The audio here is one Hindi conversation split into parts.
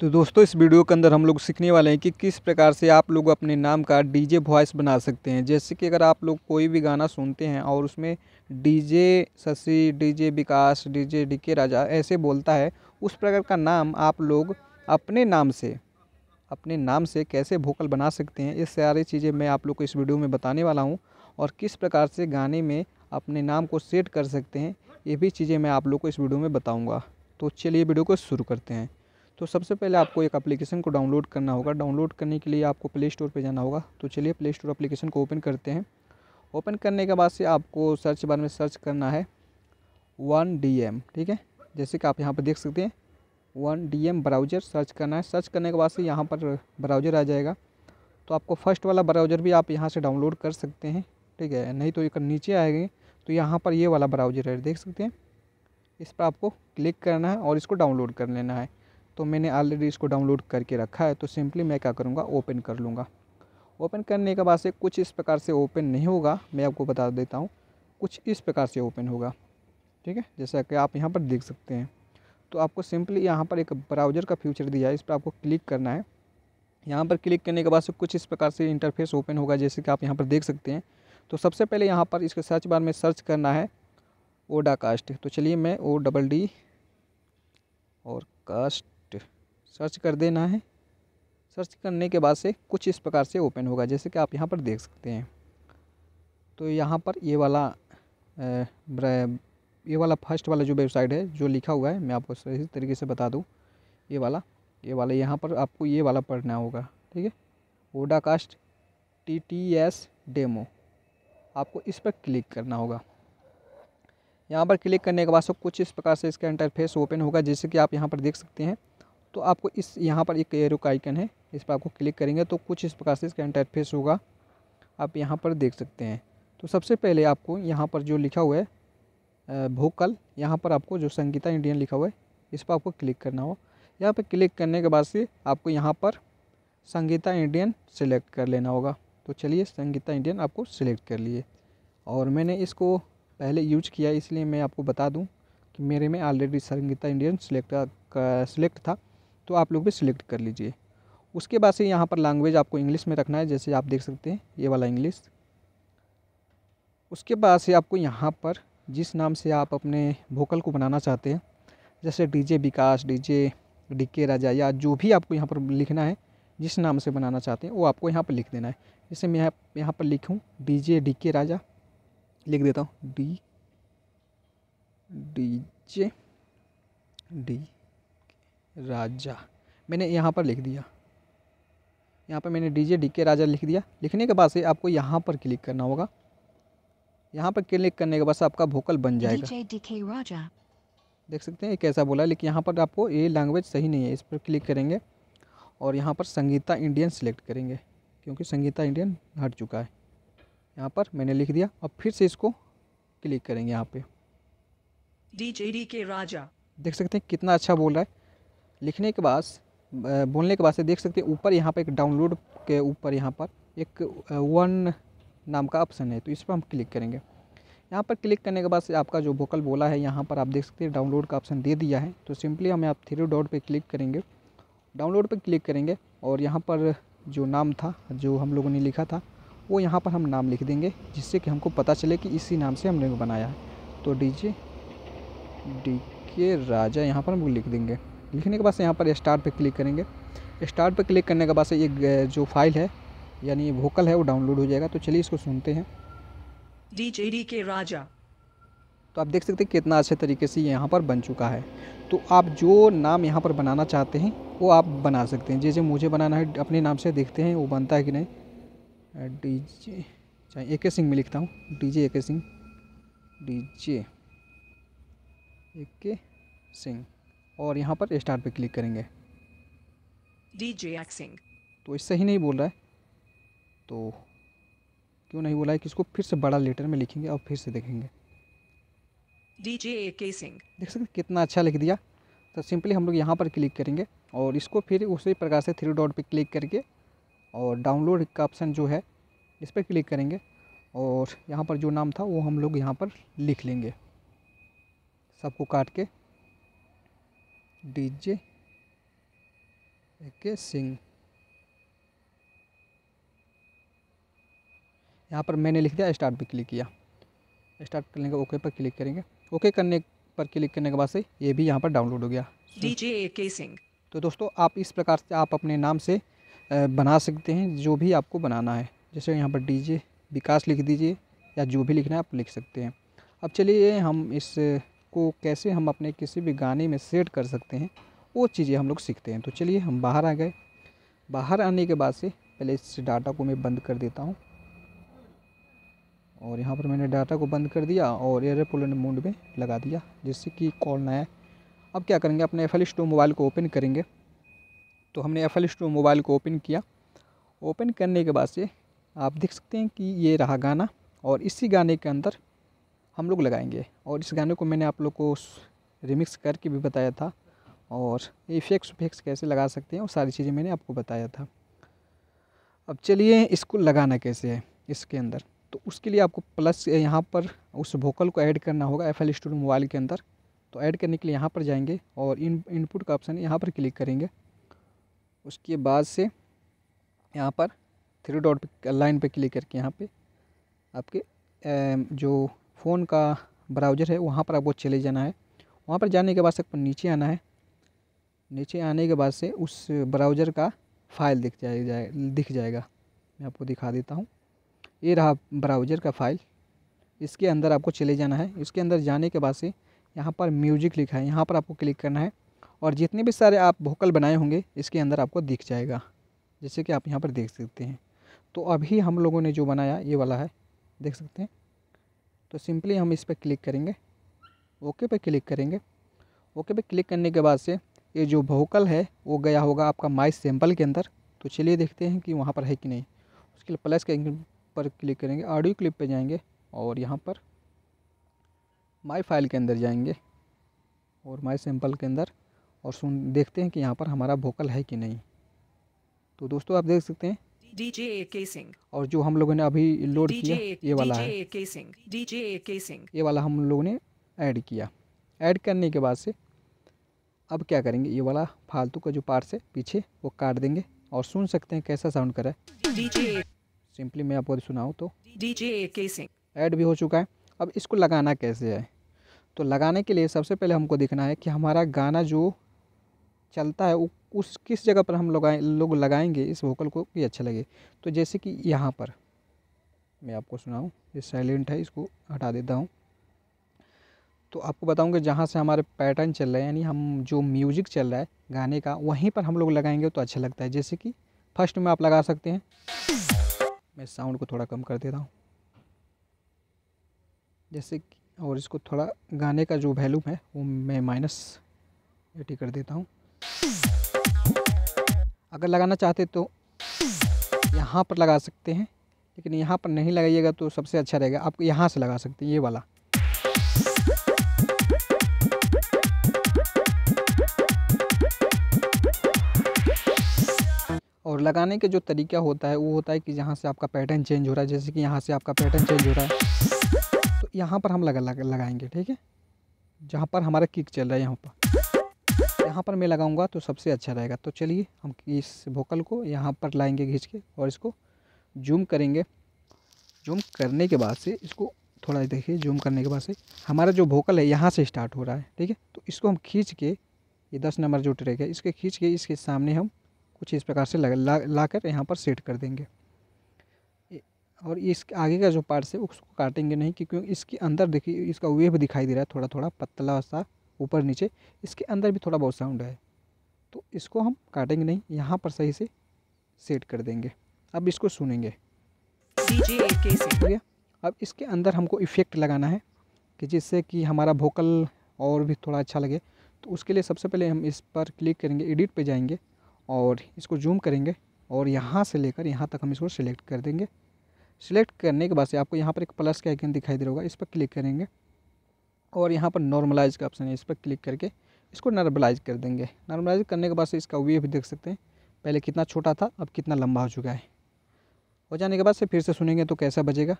तो दोस्तों इस वीडियो के अंदर हम लोग सीखने वाले हैं कि किस प्रकार से आप लोग अपने नाम का डीजे वॉइस बना सकते हैं जैसे कि अगर आप लोग कोई भी गाना सुनते हैं और उसमें DJ Shashi DJ Vikas DJ DK Raja ऐसे बोलता है उस प्रकार का नाम आप लोग अपने नाम से अपने नाम से कैसे भोकल बना सकते हैं ये सारी चीज़ें मैं आप लोग को इस वीडियो में बताने वाला हूँ और किस प्रकार से गाने में अपने नाम को सेट कर सकते हैं ये भी चीज़ें मैं आप लोग को इस वीडियो में बताऊँगा तो चलिए वीडियो को शुरू करते हैं तो सबसे पहले आपको एक एप्लीकेशन को डाउनलोड करना होगा डाउनलोड करने के लिए आपको प्ले स्टोर पर जाना होगा तो चलिए प्ले स्टोर एप्लीकेशन को ओपन करते हैं ओपन करने के बाद से आपको सर्च बार में सर्च करना है वन डी एम ठीक है जैसे कि आप यहाँ पर देख सकते हैं one D M browser search करना है सर्च करने के बाद से यहाँ पर ब्राउज़र आ जाएगा तो आपको फर्स्ट वाला ब्राउज़र भी आप यहाँ से डाउनलोड कर सकते हैं ठीक है नहीं तो एक नीचे आएंगे तो यहाँ पर ये वाला ब्राउज़र है देख सकते हैं इस पर आपको क्लिक करना है और इसको डाउनलोड कर लेना है तो मैंने ऑलरेडी इसको डाउनलोड करके रखा है तो सिंपली मैं क्या करूँगा ओपन कर लूँगा ओपन करने के बाद से कुछ इस प्रकार से ओपन नहीं होगा मैं आपको बता देता हूँ कुछ इस प्रकार से ओपन होगा ठीक है जैसा कि आप यहाँ पर देख सकते हैं तो आपको सिंपली यहाँ पर एक ब्राउज़र का फ्यूचर दिया है इस पर आपको क्लिक करना है यहाँ पर क्लिक करने के बाद से कुछ इस प्रकार से इंटरफेस ओपन होगा जैसे कि आप यहाँ पर देख सकते हैं तो सबसे पहले यहाँ पर इसके सर्च बार में सर्च करना है ओडा कास्ट तो चलिए मैं ओ डबल डी और कास्ट सर्च कर देना है सर्च करने के बाद से कुछ इस प्रकार से ओपन होगा जैसे कि आप यहाँ पर देख सकते हैं तो यहाँ पर ये वाला ये वाला फर्स्ट वाला जो वेबसाइट है जो लिखा हुआ है मैं आपको सही तरीके से बता दूँ ये वाला ये वाला यहाँ पर आपको ये वाला पढ़ना होगा ठीक है Vodacast T T S demo आपको इस पर क्लिक करना होगा यहाँ पर क्लिक करने के बाद से कुछ इस प्रकार से इसका इंटरफेस ओपन होगा जैसे कि आप यहाँ पर देख सकते हैं तो आपको इस यहाँ पर एक एरो का आइकन है इस पर आपको क्लिक करेंगे तो कुछ इस प्रकार से इसका इंटरफेस होगा आप यहाँ पर देख सकते हैं तो सबसे पहले आपको यहाँ पर जो लिखा हुआ है भोकल यहाँ पर आपको जो संगीता इंडियन लिखा हुआ है इस पर आपको क्लिक करना हो यहाँ पर क्लिक करने के बाद से आपको यहाँ पर संगीता इंडियन सेलेक्ट कर लेना होगा तो चलिए संगीता इंडियन आपको सिलेक्ट कर लिए और मैंने इसको पहले यूज किया इसलिए मैं आपको बता दूं कि मेरे में already Sangeeta Indian select select था तो आप लोग भी सिलेक्ट कर लीजिए उसके बाद से यहाँ पर लैंग्वेज आपको इंग्लिश में रखना है जैसे आप देख सकते हैं ये वाला इंग्लिश उसके बाद से आपको यहाँ पर जिस नाम से आप अपने वोकल को बनाना चाहते हैं जैसे DJ Vikas DJ DK Raja या जो भी आपको यहाँ पर लिखना है जिस नाम से बनाना चाहते हैं वो आपको यहाँ पर लिख देना है जैसे मैं यहाँ यहाँ पर लिखूँ डी जे डी के राजा लिख देता हूँ D D J D Raja मैंने यहाँ पर लिख दिया यहाँ पर मैंने डीजे डी के राजा लिख दिया लिखने के बाद से आपको यहाँ पर क्लिक करना होगा यहाँ पर क्लिक करने के बाद से आपका वोकल बन जाएगा देख सकते हैं कैसा बोला लेकिन यहाँ पर आपको ये लैंग्वेज सही नहीं है इस पर क्लिक करेंगे और यहाँ पर संगीता इंडियन सेलेक्ट करेंगे क्योंकि संगीता इंडियन हट चुका है यहाँ पर मैंने लिख दिया अब फिर से इसको क्लिक करेंगे यहाँ पे डी के राजा देख सकते हैं कितना अच्छा बोल रहा है लिखने के बाद बोलने के बाद से देख सकते हैं ऊपर यहाँ पर एक डाउनलोड के ऊपर यहाँ पर एक वन नाम का ऑप्शन है तो इस पर हम क्लिक करेंगे यहाँ पर क्लिक करने के बाद से आपका जो वोकल बोला है यहाँ पर आप देख सकते हैं डाउनलोड का ऑप्शन दे दिया है तो सिंपली हमें आप थ्री डॉट पर क्लिक करेंगे डाउनलोड पर क्लिक करेंगे और यहाँ पर जो नाम था जो हम लोगों ने लिखा था वो यहाँ पर हम नाम लिख देंगे जिससे कि हमको पता चले कि इसी नाम से हमने बनाया है तो डी जे डी के राजा यहाँ पर हम लिख देंगे लिखने के बाद से यहाँ पर स्टार्ट पर क्लिक करेंगे स्टार्ट पर क्लिक करने के बाद से ये जो फाइल है यानी वोकल है वो डाउनलोड हो जाएगा तो चलिए इसको सुनते हैं डी के राजा तो आप देख सकते हैं कितना अच्छे तरीके से यहाँ पर बन चुका है तो आप जो नाम यहाँ पर बनाना चाहते हैं वो आप बना सकते हैं जैसे मुझे बनाना है अपने नाम से देखते हैं वो बनता है कि नहीं डी जे चाहे ए के सिंह में लिखता हूँ डी जे ए के सिंह डी जे ए के सिंह और यहाँ पर स्टार पे क्लिक करेंगे डीजे एक्सिंग तो इससे ही नहीं बोल रहा है तो क्यों नहीं बोला है कि इसको फिर से बड़ा लेटर में लिखेंगे और फिर से देखेंगे ए के सिंह देख सकते कितना अच्छा लिख दिया तो सिंपली हम लोग यहाँ पर क्लिक करेंगे और इसको फिर उसी प्रकार से थ्री डॉट पर क्लिक करके और डाउनलोड का ऑप्शन जो है इस पर क्लिक करेंगे और यहाँ पर जो नाम था वो हम लोग यहाँ पर लिख लेंगे सबको काट के डीजे के सिंह यहाँ पर मैंने लिख दिया स्टार्ट पे क्लिक किया स्टार्ट करने का ओके पर क्लिक करेंगे ओके करने पर क्लिक करने के बाद से ये भी यहाँ पर डाउनलोड हो गया डीजे के सिंह तो दोस्तों आप इस प्रकार से आप अपने नाम से बना सकते हैं जो भी आपको बनाना है जैसे यहाँ पर डीजे विकास लिख दीजिए या जो भी लिखना है आप लिख सकते हैं अब चलिए हम इस को कैसे हम अपने किसी भी गाने में सेट कर सकते हैं वो चीज़ें हम लोग सीखते हैं तो चलिए हम बाहर आ गए बाहर आने के बाद से पहले इस डाटा को मैं बंद कर देता हूँ और यहाँ पर मैंने डाटा को बंद कर दिया और एयरपोलन मोड में लगा दिया जिससे कि कॉल ना आए अब क्या करेंगे अपने एफ एल स्टोर मोबाइल को ओपन करेंगे तो हमने एफ एल स्टोर मोबाइल को ओपन किया ओपन करने के बाद से आप देख सकते हैं कि ये रहा गाना और इसी गाने के अंदर हम लोग लगाएंगे और इस गाने को मैंने आप लोग को रिमिक्स करके भी बताया था और इफेक्ट्स उफेक्ट्स कैसे लगा सकते हैं वो सारी चीज़ें मैंने आपको बताया था अब चलिए इसको लगाना कैसे है इसके अंदर तो उसके लिए आपको प्लस यहाँ पर उस वोकल को ऐड करना होगा एफ एल स्टूडियो मोबाइल के अंदर तो ऐड करने के लिए यहाँ पर जाएंगे और इन इनपुट का ऑप्शन यहाँ पर क्लिक करेंगे उसके बाद से यहाँ पर थ्री डॉट लाइन पर क्लिक करके यहाँ पे आपके जो फ़ोन का ब्राउज़र है वहाँ पर आपको चले जाना है वहाँ पर जाने के बाद से आपको नीचे आना है नीचे आने के बाद से उस ब्राउज़र का फाइल दिख जाए, जाए दिख जाएगा मैं आपको दिखा देता हूँ ये रहा ब्राउज़र का फाइल इसके अंदर आपको चले जाना है इसके अंदर जाने के बाद से यहाँ पर म्यूजिक लिखा है यहाँ पर आपको क्लिक करना है और जितने भी सारे आप भोकल बनाए होंगे इसके अंदर आपको दिख जाएगा जैसे कि आप यहाँ पर देख सकते हैं तो अभी हम लोगों ने जो बनाया ये वाला है देख सकते हैं तो सिंपली हम इस पर क्लिक करेंगे ओके पर क्लिक करेंगे ओके पर क्लिक करने के बाद से ये जो भोकल है वो गया होगा आपका माई सैम्पल के अंदर तो चलिए देखते हैं कि वहाँ पर है कि नहीं उसके लिए प्लस के पर क्लिक करेंगे ऑडियो क्लिप पर जाएंगे और यहाँ पर माई फाइल के अंदर जाएंगे और माई सैम्पल के अंदर और सुन देखते हैं कि यहाँ पर हमारा वोकल है कि नहीं तो दोस्तों आप देख सकते हैं डीजे केसिंग और जो हम लोगों ने अभी लोड किया ये वाला है केसिंग डीजे केसिंग ये वाला हम लोगों ने ऐड किया ऐड करने के बाद से अब क्या करेंगे ये वाला फालतू का जो पार्ट से पीछे वो काट देंगे और सुन सकते हैं कैसा साउंड करा है डीजे सिंपली मैं आपको सुनाऊँ तो डीजे केसिंग ऐड भी हो चुका है अब इसको लगाना कैसे है तो लगाने के लिए सबसे पहले हमको देखना है कि हमारा गाना जो चलता है वो उस किस जगह पर हम लगाए लोग लगाएंगे इस वोकल को कि अच्छा लगे तो जैसे कि यहाँ पर मैं आपको सुनाऊँ ये साइलेंट है इसको हटा देता हूँ तो आपको बताऊँगा जहाँ से हमारे पैटर्न चल रहे हैं यानी हम जो म्यूज़िक चल रहा है गाने का वहीं पर हम लोग लगाएंगे तो अच्छा लगता है जैसे कि फर्स्ट में आप लगा सकते हैं मैं साउंड को थोड़ा कम कर देता हूँ जैसे कि और इसको थोड़ा गाने का जो वैल्यूम है वो मैं माइनस एटी कर देता हूँ अगर लगाना चाहते तो यहाँ पर लगा सकते हैं लेकिन यहाँ पर नहीं लगाइएगा तो सबसे अच्छा रहेगा आप यहाँ से लगा सकते हैं ये वाला और लगाने के जो तरीका होता है वो होता है कि जहाँ से आपका पैटर्न चेंज हो रहा है जैसे कि यहाँ से आपका पैटर्न चेंज हो रहा है तो यहाँ पर हम लगा लगाएंगे ठीक है जहाँ पर हमारा किक चल रहा है यहाँ पर यहाँ पर मैं लगाऊंगा तो सबसे अच्छा रहेगा तो चलिए हम इस वोकल को यहाँ पर लाएंगे घींच के और इसको जूम करेंगे जूम करने के बाद से इसको थोड़ा देखिए जूम करने के बाद से हमारा जो वोकल है यहाँ से स्टार्ट हो रहा है ठीक है तो इसको हम खींच के ये दस नंबर जो ट्रेक है इसके खींच के इसके सामने हम कुछ इस प्रकार से लगा ला ला कर यहाँ पर सेट कर देंगे और इस आगे का जो पार्ट है उसको काटेंगे नहीं क्योंकि इसके अंदर देखिए इसका वेव दिखाई दे रहा है थोड़ा थोड़ा पतला सा ऊपर नीचे इसके अंदर भी थोड़ा बहुत साउंड है तो इसको हम काटेंगे नहीं यहाँ पर सही से सेट कर देंगे अब इसको सुनेंगे ठीक है अब इसके अंदर हमको इफ़ेक्ट लगाना है कि जिससे कि हमारा वोकल और भी थोड़ा अच्छा लगे तो उसके लिए सबसे पहले हम इस पर क्लिक करेंगे एडिट पे जाएंगे और इसको जूम करेंगे और यहाँ से लेकर यहाँ तक हम इसको सिलेक्ट कर देंगे सिलेक्ट करने के बाद से आपको यहाँ पर एक प्लस का आइकन दिखाई दे रहा होगा इस पर क्लिक करेंगे और यहाँ पर नॉर्मलाइज का ऑप्शन है इस पर क्लिक करके इसको नॉर्मलाइज कर देंगे नॉर्मलाइज करने के बाद से इसका वेव देख सकते हैं पहले कितना छोटा था अब कितना लंबा हो चुका है हो जाने के बाद से फिर से सुनेंगे तो कैसा बजेगा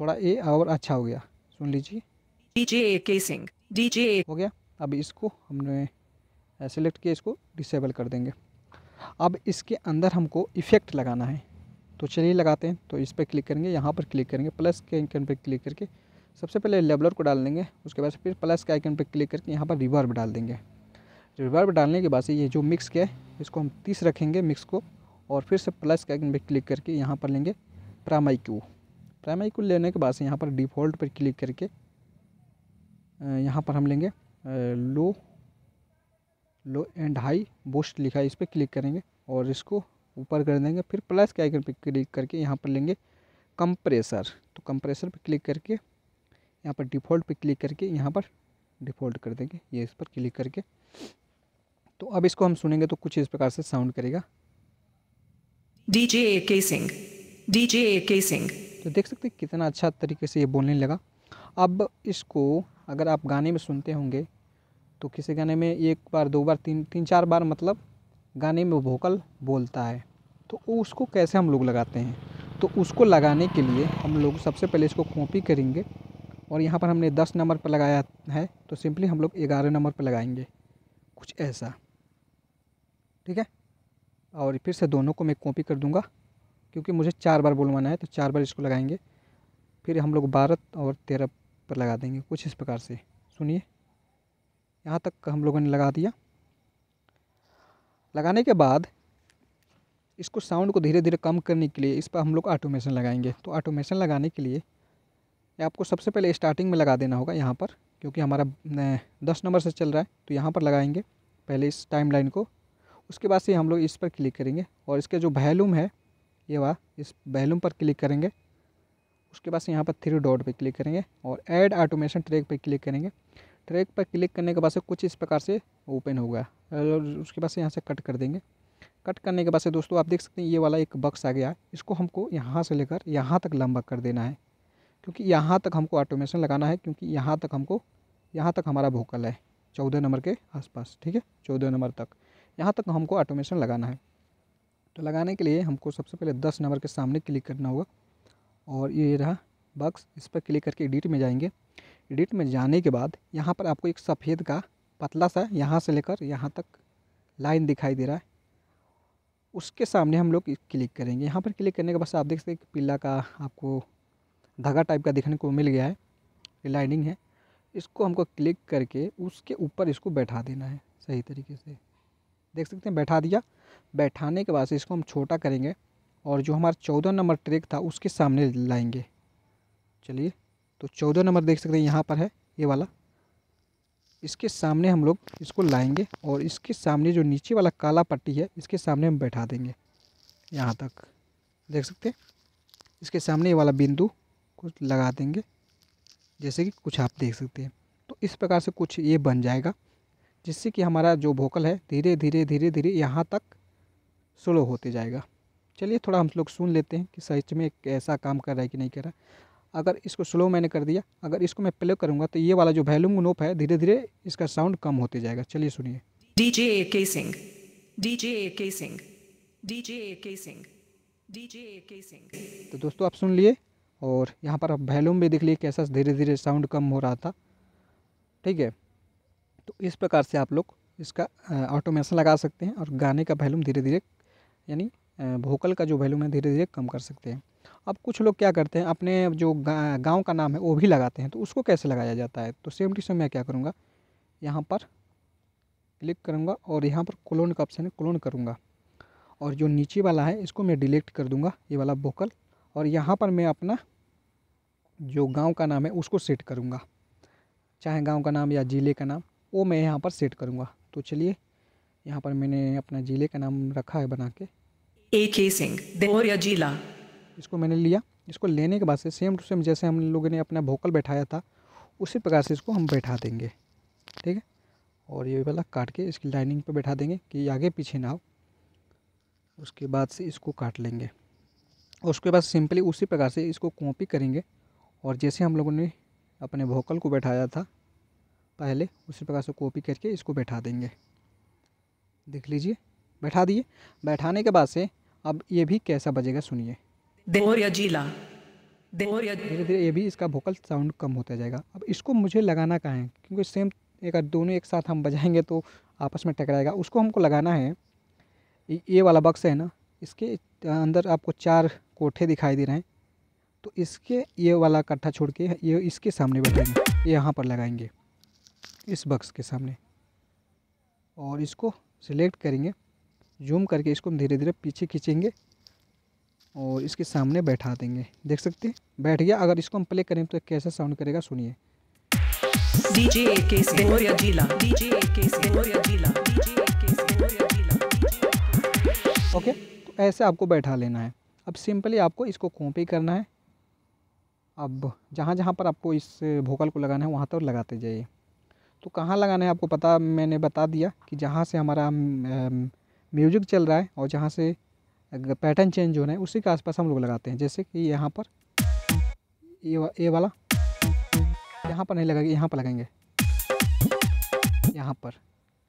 थोड़ा ए और अच्छा हो गया सुन लीजिए डीजे हो गया अब इसको हमने सेलेक्ट किया इसको डिसेबल कर देंगे अब इसके अंदर हमको इफ़ेक्ट लगाना है तो चलिए लगाते हैं तो इस पर क्लिक करेंगे यहाँ पर क्लिक करेंगे प्लस के आइकन पर क्लिक करके सबसे पहले लेबलर को डाल देंगे उसके बाद फिर प्लस के आइकन पर क्लिक करके यहाँ पर रिवर्ब डाल देंगे रिवर्ब डालने के बाद से ये जो मिक्स है इसको हम तीस रखेंगे मिक्स को और फिर से प्लस के आइकन पर क्लिक करके यहाँ पर लेंगे प्रामाई क्यू प्रामाई क्यू लेने के बाद से यहाँ पर डिफ़ॉल्ट पर क्लिक करके यहाँ पर हम लेंगे low low and high boost लिखा है इस पर क्लिक करेंगे और इसको ऊपर कर देंगे फिर प्लस के आइकन पर क्लिक करके यहाँ पर लेंगे कंप्रेसर तो कंप्रेसर पर क्लिक करके यहाँ पर डिफ़ॉल्ट पे क्लिक करके यहाँ पर डिफ़ॉल्ट कर देंगे ये इस पर क्लिक करके तो अब इसको हम सुनेंगे तो कुछ इस प्रकार से साउंड करेगा डी जे ए के सिंह डी जे ए के सिंह तो देख सकते हैं कितना अच्छा तरीके से ये बोलने लगा अब इसको अगर आप गाने में सुनते होंगे तो किसी गाने में एक बार दो बार तीन तीन चार बार मतलब गाने में वोकल बोलता है तो उसको कैसे हम लोग लगाते हैं तो उसको लगाने के लिए हम लोग सबसे पहले इसको कॉपी करेंगे और यहाँ पर हमने दस नंबर पर लगाया है तो सिंपली हम लोग ग्यारह नंबर पर लगाएंगे कुछ ऐसा ठीक है और फिर से दोनों को मैं कॉपी कर दूँगा क्योंकि मुझे चार बार बुलवाना है तो चार बार इसको लगाएंगे फिर हम लोग बारह और तेरह पर लगा देंगे कुछ इस प्रकार से सुनिए यहाँ तक हम लोगों ने लगा दिया लगाने के बाद इसको साउंड को धीरे धीरे कम करने के लिए इस पर हम लोग ऑटोमेशन लगाएंगे तो ऑटोमेशन लगाने के लिए ये आपको सबसे पहले स्टार्टिंग में लगा देना होगा यहाँ पर क्योंकि हमारा दस नंबर से चल रहा है तो यहाँ पर लगाएंगे पहले इस टाइम लाइन को उसके बाद से हम लोग इस पर क्लिक करेंगे और इसके जो वैलूम है ये वाह इस वैलूम पर क्लिक करेंगे उसके बाद से यहाँ पर थ्री डॉट पे क्लिक करेंगे और ऐड ऑटोमेशन ट्रैक पे क्लिक करेंगे ट्रैक पर क्लिक करने के बाद से कुछ इस प्रकार से ओपन होगा और उसके बाद से यहाँ से कट कर देंगे कट करने के बाद से दोस्तों आप देख सकते हैं ये वाला एक बक्स आ गया इसको हमको यहाँ से लेकर यहाँ तक लंबा कर देना है क्योंकि यहाँ तक हमको ऑटोमेशन लगाना है क्योंकि यहाँ तक हमको यहाँ तक हमारा भोकल है चौदह नंबर के आसपास ठीक है चौदह नंबर तक यहाँ तक हमको ऑटोमेशन लगाना है तो लगाने के लिए हमको सबसे पहले दस नंबर के सामने क्लिक करना होगा और ये रहा बक्स इस पर क्लिक करके एडिट में जाएंगे एडिट में जाने के बाद यहाँ पर आपको एक सफ़ेद का पतला सा यहाँ से लेकर यहाँ तक लाइन दिखाई दे रहा है उसके सामने हम लोग क्लिक करेंगे यहाँ पर क्लिक करने के बाद आप देख सकते हैं कि पीला का आपको धागा टाइप का देखने को मिल गया है ये लाइनिंग है इसको हमको क्लिक करके उसके ऊपर इसको बैठा देना है सही तरीके से देख सकते हैं बैठा दिया बैठाने के बाद से इसको हम छोटा करेंगे और जो हमारा चौदह नंबर ट्रैक था उसके सामने लाएंगे चलिए तो चौदह नंबर देख सकते हैं यहाँ पर है ये वाला इसके सामने हम लोग इसको लाएंगे और इसके सामने जो नीचे वाला काला पट्टी है इसके सामने हम बैठा देंगे यहाँ तक देख सकते हैं इसके सामने ये वाला बिंदु इसको लगा देंगे जैसे कि कुछ आप देख सकते हैं तो इस प्रकार से कुछ ये बन जाएगा जिससे कि हमारा जो वोकल है धीरे धीरे धीरे धीरे यहाँ तक स्लो होते जाएगा चलिए थोड़ा हम लोग सुन लेते हैं कि सच में ऐसा काम कर रहा है कि नहीं कर रहा अगर इसको स्लो मैंने कर दिया अगर इसको मैं प्ले करूँगा तो ये वाला जो वैल्यूम नोप है धीरे धीरे इसका साउंड कम होते जाएगा चलिए सुनिए डी जे के सिंह डी जे के सिंह डी जे के सिंह डी जे के सिंह तो दोस्तों आप सुन लिए और यहाँ पर आप वैल्यूम भी देख लिए कैसा धीरे धीरे साउंड कम हो रहा था ठीक है तो इस प्रकार से आप लोग इसका ऑटोमेशन लगा सकते हैं और गाने का वैल्यूम धीरे धीरे यानी वोकल का जो वैल्यूम है धीरे धीरे कम कर सकते हैं अब कुछ लोग क्या करते हैं अपने जो गांव का नाम है वो भी लगाते हैं तो उसको कैसे लगाया जाता है तो सेम टू सेम मैं क्या करूँगा यहाँ पर क्लिक करूँगा और यहाँ पर क्लोन का ऑप्शन है क्लोन करूँगा और जो नीचे वाला है इसको मैं डिलीट कर दूँगा ये वाला वोकल और यहाँ पर मैं अपना जो गांव का नाम है उसको सेट करूँगा चाहे गांव का नाम या ज़िले का नाम वो मैं यहाँ पर सेट करूँगा तो चलिए यहाँ पर मैंने अपना ज़िले का नाम रखा है बना के ए के सिंह देवरिया जिला इसको मैंने लिया इसको लेने के बाद से सेम टू सेम जैसे हम लोगों ने अपना भोकल बैठाया था उसी प्रकार से इसको हम बैठा देंगे ठीक है और ये वाला काट के इसकी लाइनिंग पर बैठा देंगे कि आगे पीछे ना हो उसके बाद से इसको काट लेंगे और उसके बाद सिंपली उसी प्रकार से इसको कॉपी करेंगे और जैसे हम लोगों ने अपने वोकल को बैठाया था पहले उसी प्रकार से कॉपी करके इसको बैठा देंगे देख लीजिए बैठा दिए बैठाने के बाद से अब ये भी कैसा बजेगा सुनिए धीरे धीरे ये भी इसका वोकल साउंड कम होता जाएगा अब इसको मुझे लगाना कहाँ है क्योंकि सेम एक दोनों एक साथ हम बजाएंगे तो आपस में टकराएगा उसको हमको लगाना है ये वाला बक्स है ना इसके अंदर आपको चार कोठे दिखाई दे रहे हैं तो इसके ये वाला कट्ठा छोड़ के ये इसके सामने बैठेंगे ये यहाँ पर लगाएंगे इस बक्स के सामने और इसको सिलेक्ट करेंगे जूम करके इसको हम धीरे धीरे पीछे खींचेंगे और इसके सामने बैठा देंगे देख सकते हैं बैठ गया अगर इसको हम प्ले करें तो कैसा साउंड करेगा सुनिए ओके तो ऐसे आपको बैठा लेना है अब सिंपली आपको इसको कॉपी करना है अब जहाँ जहाँ पर आपको इस भोकल को लगाना है वहाँ तक तो लगाते जाइए तो कहाँ लगाना है आपको पता मैंने बता दिया कि जहाँ से हमारा म्यूजिक चल रहा है और जहाँ से पैटर्न चेंज हो रहे है उसी के आसपास हम लोग लगाते हैं जैसे कि यहाँ पर ये वा, ये वाला यहाँ पर नहीं लगाएंगे यहाँ पर लगेंगे यहाँ पर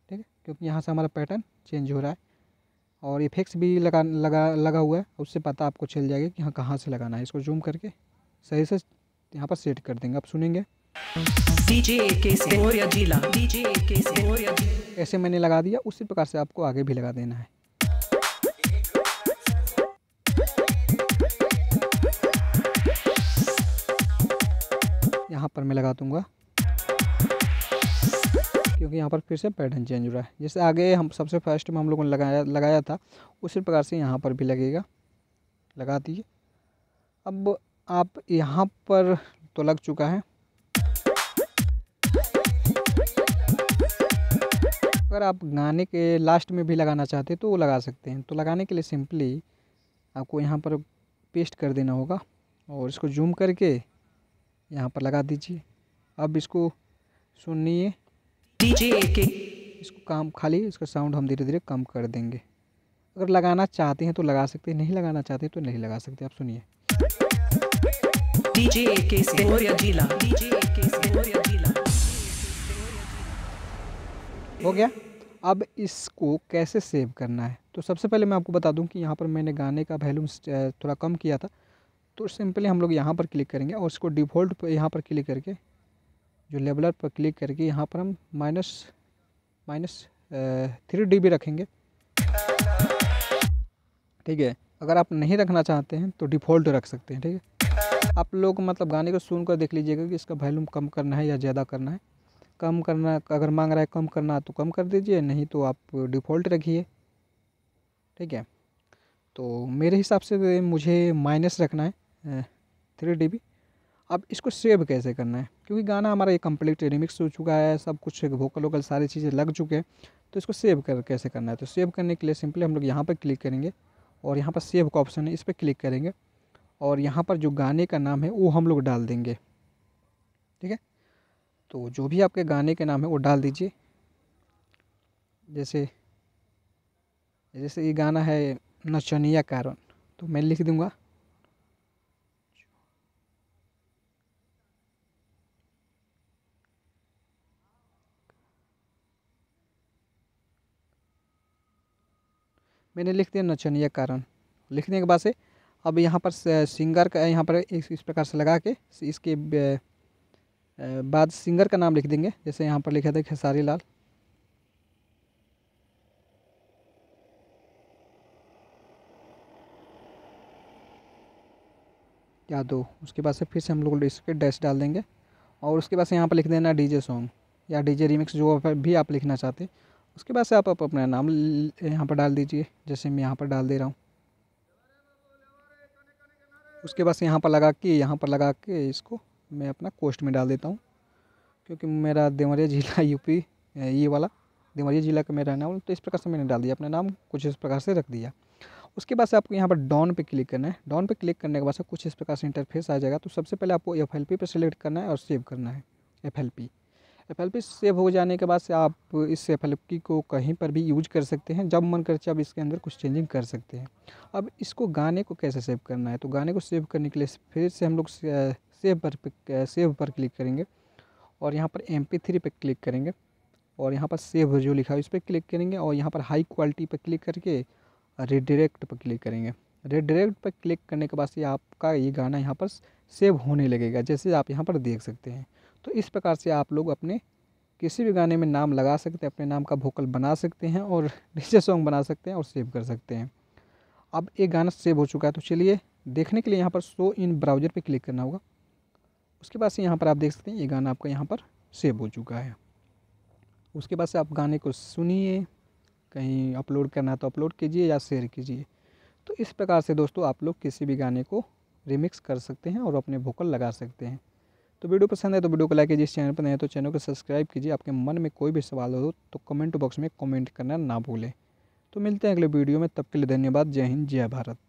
ठीक है क्योंकि यहाँ से हमारा पैटर्न चेंज हो रहा है और इफेक्ट्स भी लगा लगा लगा हुआ है उससे पता आपको चल जाएगा कि हाँ कहाँ से लगाना है इसको जूम करके सही से यहाँ पर सेट कर देंगे आप सुनेंगे ऐसे मैंने लगा दिया उसी प्रकार से आपको आगे भी लगा देना है यहाँ पर मैं लगा दूँगा क्योंकि यहाँ पर फिर से पैटर्न चेंज हो रहा है जैसे आगे हम सबसे फर्स्ट में हम लोगों ने लगाया लगाया था उसी प्रकार से यहाँ पर भी लगेगा लगा दीजिए अब आप यहाँ पर तो लग चुका है अगर आप गाने के लास्ट में भी लगाना चाहते हैं तो वो लगा सकते हैं तो लगाने के लिए सिंपली आपको यहाँ पर पेस्ट कर देना होगा और इसको जूम करके यहाँ पर लगा दीजिए अब इसको सुनिए डीजे एके इसको काम खाली इसका साउंड हम धीरे धीरे कम कर देंगे अगर लगाना चाहते हैं तो लगा सकते हैं नहीं लगाना चाहते तो नहीं लगा सकते आप सुनिए डीजे एके जिला डीजे एके जिला हो गया अब इसको कैसे सेव करना है तो सबसे पहले मैं आपको बता दूं कि यहाँ पर मैंने गाने का वैल्यूम थोड़ा कम किया था तो सिंपली हम लोग यहाँ पर क्लिक करेंगे और इसको डिफ़ॉल्ट यहाँ पर क्लिक करके जो लेबलर पर क्लिक करके यहाँ पर हम माइनस माइनस थ्री डी रखेंगे ठीक है अगर आप नहीं रखना चाहते हैं तो डिफ़ॉल्ट रख सकते हैं ठीक है आप लोग मतलब गाने को सुन कर देख लीजिएगा कि इसका वैल्यूम कम करना है या ज़्यादा करना है कम करना अगर मांग रहा है कम करना तो कम कर दीजिए नहीं तो आप डिफ़ॉल्ट रखिए ठीक है तो मेरे हिसाब से तो मुझे माइनस रखना है थ्री डी अब इसको सेव कैसे करना है क्योंकि गाना हमारा ये कम्प्लीट रिमिक्स हो चुका है सब कुछ वोकल वोकल सारी चीज़ें लग चुके हैं तो इसको सेव कर कैसे करना है तो सेव करने के लिए सिंपली हम लोग यहाँ पर क्लिक करेंगे और यहाँ पर सेव का ऑप्शन है इस पर क्लिक करेंगे और यहाँ पर जो गाने का नाम है वो हम लोग डाल देंगे ठीक है तो जो भी आपके गाने के नाम है वो डाल दीजिए जैसे जैसे ये गाना है नचनिया कारण तो मैं लिख दूँगा मैंने लिख दिया नचनीय कारण लिखने के बाद से अब यहाँ पर सिंगर का यहाँ पर इस, इस प्रकार से लगा के इसके बाद सिंगर का नाम लिख देंगे जैसे यहाँ पर लिखा था खेसारी लाल या दो उसके बाद से फिर से हम लोग इसके डैश डाल देंगे और उसके बाद से यहाँ पर लिख देना डीजे सॉन्ग या डीजे रिमिक्स जो भी आप लिखना चाहते हैं उसके बाद से आप, आप अपना नाम यहाँ पर डाल दीजिए जैसे मैं यहाँ पर डाल दे रहा हूँ उसके बाद से यहाँ पर लगा के यहाँ पर लगा के इसको मैं अपना कोस्ट में डाल देता हूँ क्योंकि मेरा देवरिया जिला यूपी ये वाला देवरिया जिला का मेरा नाम तो इस प्रकार से मैंने डाल दिया अपना नाम कुछ इस प्रकार से रख दिया उसके बाद से आपको यहाँ पर डॉन पे क्लिक करना है डॉन पे क्लिक करने के बाद से कुछ इस प्रकार से इंटरफेस आ जाएगा तो सबसे पहले आपको एफ एल पी पर सेलेक्ट करना है और सेव करना है F L P F L P save हो जाने के बाद से आप इस एफ एल पी को कहीं पर भी यूज कर सकते हैं जब मन कर आप इसके अंदर कुछ चेंजिंग कर सकते हैं अब इसको गाने को कैसे सेव करना है तो गाने को सेव करने के लिए फिर से हम लोग सेव पर सेव पर क्लिक करेंगे और यहाँ पर एम पी थ्री पर क्लिक करेंगे और यहाँ पर सेव जो लिखा है उस पर क्लिक करेंगे और यहाँ पर हाई क्वालिटी पर क्लिक करके रिडायरेक्ट पर क्लिक करेंगे रिडायरेक्ट पर क्लिक करने के बाद से आपका ये गाना यहाँ पर सेव होने लगेगा जैसे आप यहाँ पर देख सकते हैं तो इस प्रकार से आप लोग अपने किसी भी गाने में नाम लगा सकते हैं अपने नाम का वोकल बना सकते हैं और डीजे सॉन्ग बना सकते हैं और सेव कर सकते हैं अब एक गाना सेव हो चुका है तो चलिए देखने के लिए यहाँ पर शो इन ब्राउज़र पे क्लिक करना होगा उसके बाद से यहाँ पर आप देख सकते हैं ये गाना आपका यहाँ पर सेव हो चुका है उसके बाद से आप गाने को सुनिए कहीं अपलोड करना है तो अपलोड कीजिए या शेयर कीजिए तो इस प्रकार से दोस्तों आप लोग किसी भी गाने को रिमिक्स कर सकते हैं और अपने वोकल लगा सकते हैं तो वीडियो पसंद है तो वीडियो को लाइक कीजिए इस चैनल पर नहीं तो चैनल को सब्सक्राइब कीजिए आपके मन में कोई भी सवाल हो तो कमेंट बॉक्स में कमेंट करना ना भूलें तो मिलते हैं अगले वीडियो में तब के लिए धन्यवाद जय हिंद जय भारत